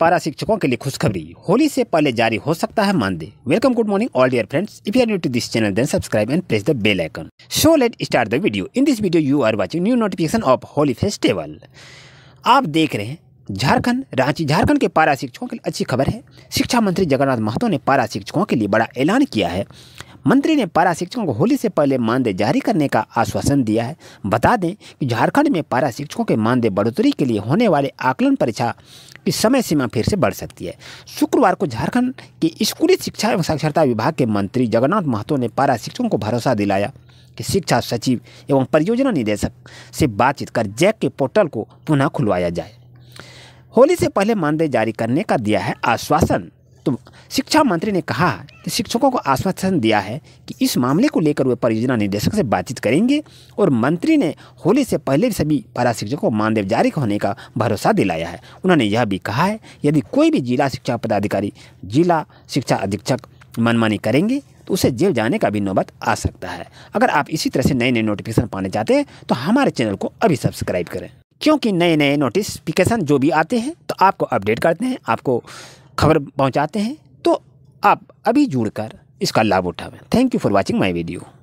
पारा शिक्षकों के लिए खुशखबरी होली से पहले जारी हो सकता है मानदेय welcome good morning all dear friends if you are new to this channel then subscribe and press the bell icon so let start the video in this video you are watching new notification of Holi festival आप देख रहे हैं झारखंड रांची झारखंड के पारा शिक्षकों के लिए अच्छी खबर है शिक्षा मंत्री जगन्नाथ महतो ने पारा शिक्षकों के लिए बड़ा ऐलान किया है मंत्री ने पारा शिक्षकों को होली से पहले मानदेय जारी करने का आश्वासन दिया है बता दें कि झारखंड में पारा शिक्षकों के मानदेय बढ़ोतरी के लिए होने वाले आकलन परीक्षा की समय सीमा फिर से बढ़ सकती है शुक्रवार को झारखंड के स्कूली शिक्षा एवं साक्षरता विभाग के मंत्री जगन्नाथ महतो ने पारा शिक्षकों को भरोसा दिलाया कि शिक्षा सचिव एवं परियोजना निदेशक से बातचीत कर जैक के पोर्टल को पुनः खुलवाया जाए होली से पहले मानदेय जारी करने का दिया है आश्वासन तो शिक्षा मंत्री ने कहा कि शिक्षकों को आश्वासन दिया है कि इस मामले को लेकर वे परियोजना निदेशक से बातचीत करेंगे और मंत्री ने होली से पहले सभी पारा शिक्षकों को मानदेव जारी होने का भरोसा दिलाया है उन्होंने यह भी कहा है यदि कोई भी जिला शिक्षा पदाधिकारी जिला शिक्षा अधीक्षक मनमानी करेंगे तो उसे जेल जाने का भी नौबत आ सकता है अगर आप इसी तरह से नए नए नोटिफिकेशन पाने चाहते हैं तो हमारे चैनल को अभी सब्सक्राइब करें क्योंकि नए नए नोटिफिकेशन जो भी आते हैं तो आपको अपडेट करते हैं आपको खबर पहुंचाते हैं तो आप अभी जुड़कर इसका लाभ उठावें thank you for watching my video